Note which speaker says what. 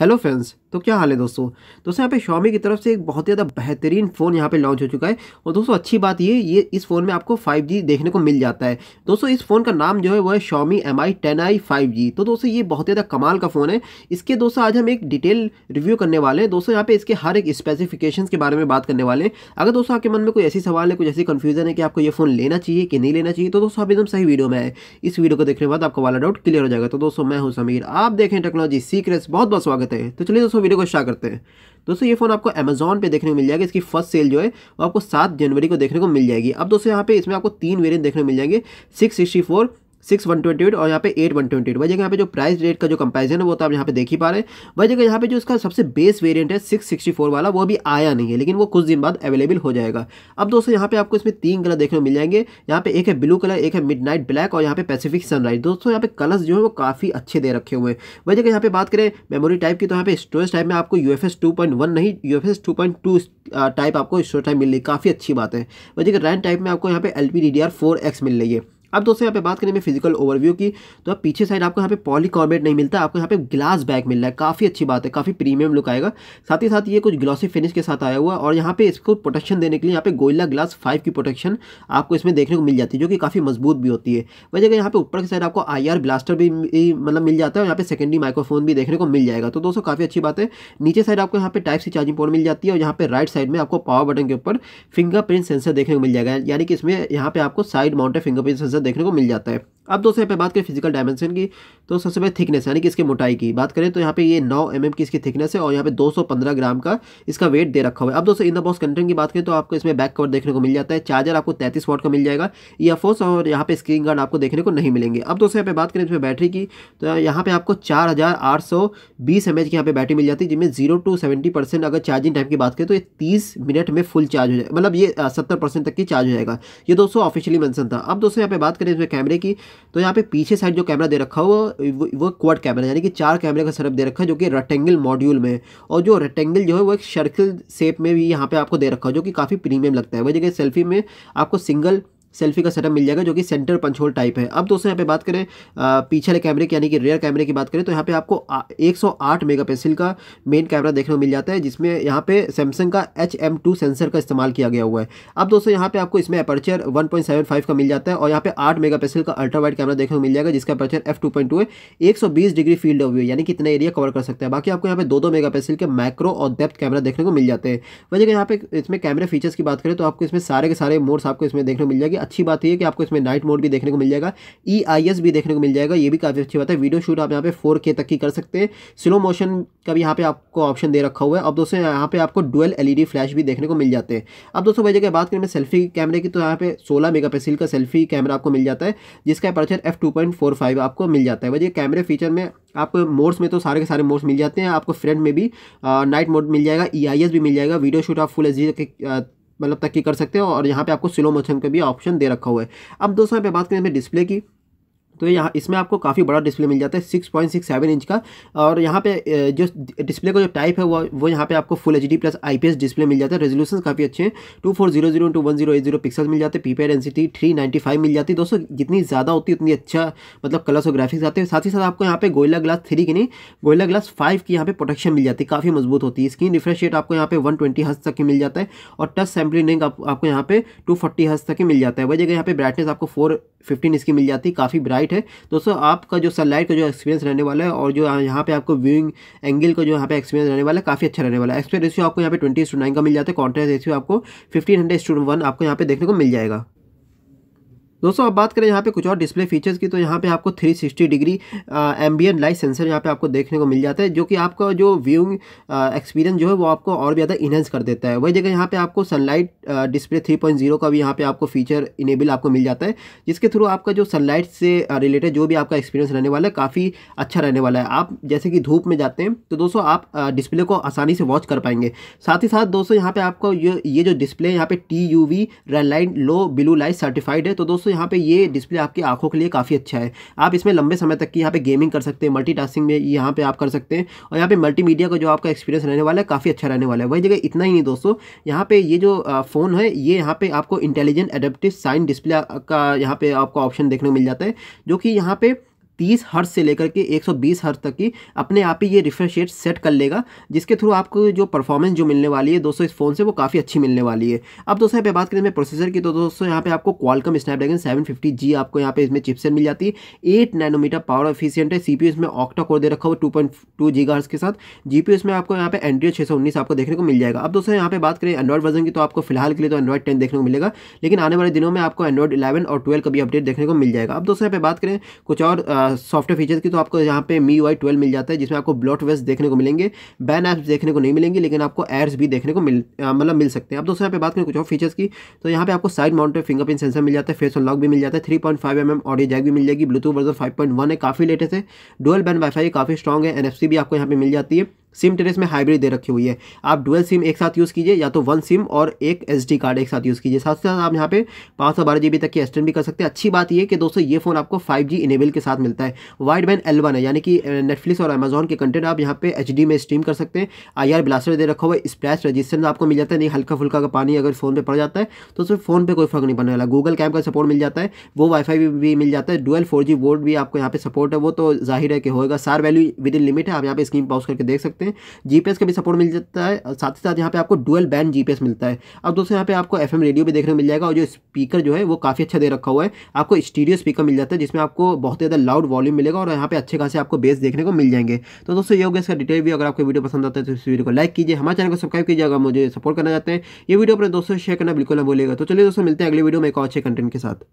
Speaker 1: hello friends तो क्या हाल है दोस्तों दोस्तों यहाँ पे शॉमी की तरफ से एक बहुत ही ज़्यादा बेहतरीन फ़ोन यहाँ पे लॉन्च हो चुका है और दोस्तों अच्छी बात ये ये इस फ़ोन में आपको 5G देखने को मिल जाता है दोस्तों इस फ़ोन का नाम जो है वो है Xiaomi M I ten I five G तो दोस्तों ये बहुत ही ज़्यादा कमाल का फ़ोन है इसके दोस्तों आज हम एक डिटेल रिव्यू करने वाले हैं दोस्तों यहाँ पे इसके हर एक स्पेसिफिकेशन के बारे में बात करने वाले हैं अगर दोस्तों आपके मन में कोई ऐसी सवाल है कुछ ऐसी कन्फ्यूजन है कि आपको ये फ़ोन लेना चाहिए कि नहीं लेना चाहिए तो दोस्तों आप एकदम सही वीडियो में है इस वीडियो को देखने के बाद आपका वाला डाउट क्लियर हो जाएगा तो दोस्तों मैं हूँ समीर आप देखें टेक्नोलॉजी सीक्रेट्स बहुत बहुत स्वागत करते हैं तो चलिए दोस्तों वीडियो को स्टार्ट करते हैं दोस्तों ये फ़ोन आपको अमेजोन पे देखने को मिल जाएगा इसकी फर्स्ट सेल जो है वो आपको सात जनवरी को देखने को मिल जाएगी अब दोस्तों यहाँ पे इसमें आपको तीन वेरियंट देखने को मिल जाएंगे six sixty four six one twenty eight और यहाँ पे एट वन ट्वेंटी एट वही जगह यहाँ पे जो प्राइस रेट का जो कंपेरिजन है वो तो आप यहाँ पे देख ही पा रहे हैं वही जगह यहाँ पे जो इसका सबसे बेस वेरियंट है सिक्स सिक्सटी फोर वाला वो भी आया नहीं है लेकिन वो कुछ दिन बाद अवेलेबल हो जाएगा अब दोस्तों यहाँ पे आपको इसमें तीन कलर देखने को मिल जाएंगे यहाँ पे एक है ब्लू कलर एक है मिड नाइट ब्लैक और यहाँ पे पैसिफिक सनराइज दोस्तों यहाँ पे कलर्स जो है वो काफ़ी अच्छे दे रखे हुए हैं वही जगह यहाँ पे बात करें मेमोरी टाइप की तो यहाँ पे स्टोरेज टाइप में आपको U F S two point one नहीं U F S two point two type आपको स्टोरेज टाइप मिल रही काफ़ी अच्छी बात है वही जगह रैम टाइप में आपको यहाँ पे L P D D R four X मिल रही है अब दोस्तों यहाँ पे बात करें मैं फिजिकल ओवरव्यू की तो आप पीछे साइड आपको यहाँ पे पॉलीकॉर्बेट नहीं मिलता आपको यहाँ पे ग्लास बैग मिल रहा है काफ़ी अच्छी बात है काफ़ी प्रीमियम लुक आएगा साथ ही साथ ये कुछ ग्लॉसी फिनिश के साथ आया हुआ और यहाँ पे इसको प्रोटेक्शन देने के लिए यहाँ पे गोयला ग्लास फाइव की प्रोटेक्शन आपको इसमें देखने को मिल जाती है जो कि काफ़ी मजबूत भी होती है वह जगह यहाँ पे ऊपर की साइड आपको आई ब्लास्टर भी मतलब मिल जाता है और यहाँ पे सेकेंडरी माइक्रोफोन भी देखने को मिल जाएगा तो दोस्तों काफ़ी अच्छी बात है नीचे साइड आपको यहाँ पे टाइप सी चार्जिंग पोर्ट मिल जाती है और यहाँ पे राइट साइड में आपको पावर बटन के ऊपर फिंगरप्रिंट सेंसर देखने को मिल जाएगा यानी कि इसमें यहाँ पे आपको साइड माउंटेड फिंगरप्रिंट सेंसर देखने को मिल जाता है अब दोस्तों यहाँ पे बात करें फिजिकल डायमेंशन की तो सबसे पहले थिकनेस यानी कि इसकी मोटाई की बात करें तो यहाँ पे ये 9 एम mm की इसकी थिकनेस है और यहाँ पे 215 ग्राम का इसका वेट दे रखा हुआ है अब दोस्तों इन द बॉक्स कंटेंट की बात करें तो आपको इसमें बैक कवर देखने को मिल जाता है चार्जर आपको तैतीस वॉट का मिल जाएगा ईयरफोन्स और यहाँ पर स्क्रीन गार्ड आपको देखने को नहीं मिलेंगे अब दोस्तों यहाँ पर बात करें इसमें बैटरी की तो यहाँ पे आपको चार हज़ार आठ सौ बीस एम एच की यहाँ पे बैटरी मिल जाती है जिसमें जीरो टू सेवेंटी परसेंट अगर चार्जिंग टाइम की बात करें तो ये तीस मिनट में फुल चार्ज हो जाए मतलब ये सत्तर परसेंट तक की चार्ज हो जाएगा ये दोस्तों ऑफिशियली मैंसन था अब दोस्तों यहाँ पर बात करें इसमें कैमरे की तो यहाँ पे पीछे साइड जो कैमरा दे रखा है वो वो क्वाड कैमरा यानी कि चार कैमरे का सेटअप दे रखा है जो कि रेक्टेंगल मॉड्यूल में और जो रेक्टेंगल जो है वो एक सर्कल शेप में भी यहाँ पे आपको दे रखा है जो कि काफ़ी प्रीमियम लगता है वह जगह सेल्फी में आपको सिंगल सेल्फी का सेटअप मिल जाएगा जो कि सेंटर पंचोल टाइप है अब दोस्तों यहाँ पे बात करें पीछे कैमरे की यानी कि रेयर कैमरे की बात करें तो यहाँ पे आपको एक मेगापिक्सल का मेन कैमरा देखने को मिल जाता है जिसमें यहाँ पे सैमसंग का एच सेंसर का इस्तेमाल किया गया हुआ है अब दोस्तों यहाँ पे आपको इसमें अपर्चर वन का मिल जाता है और यहाँ पे आठ मेगा का अल्ट्रा वाइड कैमरा देखने को मिल जाएगा जिसका अपर्चर एफ है एक डिग्री फील्ड ऑफ व्यू यानी कि इतना एरिया कवर कर सकता है बाकी आपको यहाँ पे दो दो मेगा के मैक्रो और डेप्थ कैमरा देखने को मिल जाते हैं वजह यहाँ पे इसमें कैमरे फीचर्स की बात करें तो आपको इसमें सारे के सारे मोड्स आपको इसमें देखने को मिल जाएगी अच्छी बात है कि आपको इसमें नाइट मोड भी देखने को मिल जाएगा ई आई एस भी देखने को मिल जाएगा ये भी काफ़ी अच्छी बात है वीडियो शूट आप यहाँ पे फोर के तक की कर सकते हैं स्लो मोशन का भी यहाँ पे आपको ऑप्शन दे रखा हुआ है अब दोस्तों यहाँ पे आपको डुअल एलईडी फ्लैश भी देखने को मिल जाते हैं अब दोस्तों भाई जगह बात करें सेल्फी कैमरे की तो यहाँ पे सोलह मेगा का सेल्फी कैमरा आपको मिल जाता है जिसका अपर्चर एफ आपको मिल जाता है भाई कैमरे फीचर में आपको मोड्स में तो सारे के सारे मोड्स मिल जाते हैं आपको फ्रंट में भी नाइट मोड मिल जाएगा ई e भी मिल जाएगा वीडियो शूट आप फुल एच मतलब तक की कर सकते हो और यहाँ पे आपको स्लो मोशन का भी ऑप्शन दे रखा हुआ है अब दोस्तों यहाँ पे बात करें हमें डिस्प्ले की तो यहाँ इसमें आपको काफ़ी बड़ा डिस्प्ले मिल जाता है six point six seven inch का और यहाँ पे जो डिस्प्ले का जो टाइप है वो वो यहाँ पे आपको full H D plus I P S display मिल जाता है रेजोलूशन काफ़ी अच्छे हैं two four zero zero two one zero eight zero pixel मिल जाते हैं पीपेड N C T three ninety five मिल जाती है दोस्तों जितनी ज़्यादा होती है उतनी अच्छा मतलब कलर्स और ग्राफिक्स आते हैं साथ ही साथ आपको यहाँ पे गोयला ग्लास थ्री की नहीं गोयला ग्लास फाइव की यहाँ पे प्रोटेक्शन मिल जाती है काफ़ी मजबूत होती है स्क्रीन रिफ्रेश रेट आपको यहाँ पे वन ट्वेंटी हज तक की मिल जाता है और टच सैम्पलिंग रिंग आपको यहाँ पे टू फोर्टी हज तक की मिल जाता है वह जगह यहाँ पे ब्राइटनेस आपको फोर फिफ्टीन इसकी मिल जाती है काफ़ी ब्राइट सनलाइट है दोस्तों आपका जो सनलाइट का जो एक्सपीरियंस रहने वाला है और जो यहाँ पे आपको व्यूइंग एंगल का जो यहाँ पे एक्सपीरियंस रहने वाला है काफ़ी अच्छा रहने वाला है एक्सपीरियस रेशियो आपको यहाँ पे ट्वेंटी का मिल जाता है कॉन्ट्रेस्ट रेशियो आपको फिफ्टीन हंड्रेड आपको यहाँ पे देखने को मिल जाएगा दोस्तों अब बात करें यहाँ पे कुछ और डिस्प्ले फीचर्स की तो यहाँ पे आपको 360 डिग्री एम्बियन लाइट सेंसर यहाँ पे आपको देखने को मिल जाता है जो कि आपका जो व्यूइंग एक्सपीरियंस जो है वो आपको और भी ज़्यादा इन्हेंस कर देता है वही जगह यहाँ पे आपको सनलाइट डिस्प्ले 3.0 का भी यहाँ पे आपको फीचर इनेबल आपको मिल जाता है जिसके थ्रू आपका जो सनलाइट से रिलेटेड जो भी आपका एक्सपीरियंस रहने वाला है काफ़ी अच्छा रहने वाला है आप जैसे कि धूप में जाते हैं तो दोस्तों आप डिस्प्ले को आसानी से वॉच कर पाएंगे साथ ही साथ दोस्तों यहाँ पर आपको ये जो डिस्प्ले यहाँ पर T U V red light low blue light certified है तो दोस्तों दोस्तों यहाँ पे ये डिस्प्ले आपकी आंखों के लिए काफ़ी अच्छा है आप इसमें लंबे समय तक की यहाँ पे गेमिंग कर सकते हैं मल्टीटास्किंग में यहाँ पे आप कर सकते हैं और यहाँ पे मल्टीमीडिया का जो आपका एक्सपीरियंस रहने वाला है काफ़ी अच्छा रहने वाला है वही जगह इतना ही नहीं दोस्तों यहाँ पे ये जो फ़ोन है ये यहाँ पे आपको इंटेलिजेंट एडेप्टिव साइन डिस्प्ले का यहाँ पे आपको ऑप्शन देखने को मिल जाता है जो कि यहाँ पर तीस हर्ट से लेकर के एक सौ तक की अपने आप ही ये रिफ्रेश रेट सेट कर लेगा जिसके थ्रू आपको जो परफॉर्मेंस जो मिलने वाली है दोस्तों इस फ़ोन से वो काफ़ी अच्छी मिलने वाली है अब दोस्तों यहाँ पे बात करें मैं प्रोसेसर की तो दोस्तों यहाँ पे आपको क्वालकम स्नैपड्रैगन सेवन फिफ्टी आपको यहाँ पे इसमें चिपसेट मिल जाती है एट नैनोमीटर पावर एफिशियंट है सी इसमें ऑक्टा कोर दे रखा हुआ टू पॉइंट टू के साथ जी इसमें आपको यहाँ पे एंड्रियो छः आपको देखने को मिल जाएगा अब दोस्तों यहाँ पे बात करें एंड्रॉइड वर्जन की तो आपको फिलहाल के लिए तो एंड्रॉइड टेन देखने को मिलेगा लेकिन आने वाले दिनों में आपको एंड्रॉइड इलेवन और ट्वेल्व का भी अपडेट देखने को मिल जाएगा अब दोस्तों यहाँ पर बात करें कुछ और सॉफ्टवेयर फीचर्स की तो आपको यहाँ पे मी वाई ट्वेल्व मिल जाता है जिसमें आपको ब्लॉट वेस्ट देखने को मिलेंगे बैन ऐप्स देखने को नहीं मिलेंगे लेकिन आपको एड्स भी देखने को मिल मतलब मिल सकते हैं अब दोस्तों यहाँ पे बात करें कुछ और फीचर्स की तो यहाँ पे आपको साइड माउंटेड फिंगरप्रिंट सेंसर मिल जाता है फेस लॉक भी मिल जाता है three point five M M audio jack भी मिल जाएगी Bluetooth version five point one है काफ़ी लेटेस्ट है डुअल बैन वाईफाई काफ़ी स्ट्रॉग है एन भी आपको यहाँ पे मिल जाती है सिम टेरिस में हाइब्रिड दे रखी हुई है आप डुअल सिम एक साथ यूज़ कीजिए या तो वन सिम और एक एस कार्ड एक साथ यूज़ कीजिए साथ साथ आप यहाँ पे पाँच सौ बारह जी बी तक की एक्सटेंड भी कर सकते हैं अच्छी बात यह कि दोस्तों ये फोन आपको फाइव जी इनेबल के साथ मिलता है वाइड बैन एल है यानी कि नेटफ्लिक्स और अमेजोन के कंटेंट आप यहाँ पे एच में स्ट्रीम कर सकते हैं आई आर ब्लास्टर दे रखा हुआ स्प्लैश रजिस्टेंस आपको मिल जाता है नहीं हल्का फुल्का का पानी अगर फोन पर पड़ जाता है तो उसमें फोन पर कोई फर्क नहीं पड़ने वाला गूगल कैम का सपोर्ट मिल जाता है वो वाईफाई भी मिल जाता है डुअल फोर वोट भी आपको यहाँ पर सपोर्ट है वो तो जाहिर है कि होगा सार वैल्यू विद इन लिमिट है आप यहाँ पे स्क्रीन पाउस करके देख सकते हैं हैं जीपीएस का भी सपोर्ट मिल जाता है साथ ही साथ यहाँ पे आपको डुअल बैंड जीपीएस मिलता है अब दोस्तों यहाँ पे आपको एफएम रेडियो भी देखने को मिल जाएगा और जो स्पीकर जो है वो काफ़ी अच्छा दे रखा हुआ है आपको स्टीडियो स्पीकर मिल जाता है जिसमें आपको बहुत ज़्यादा लाउड वॉल्यूम मिलेगा और यहाँ पे अच्छे खासे आपको बेस देखने को मिल जाएंगे तो दोस्तों ये हो गया इसका डिटेल भी अगर आपको वीडियो पसंद आता है तो इस वीडियो को लाइक कीजिए हमारे चैनल को सब्सक्राइब कीजिए अगर मुझे सपोर्ट करना चाहते हैं ये वीडियो अपने दोस्तों शेयर करना बिल्कुल ना भूलेगा तो चलिए दोस्तों मिलते हैं अगले वीडियो में एक और अच्छे कंटेंट के साथ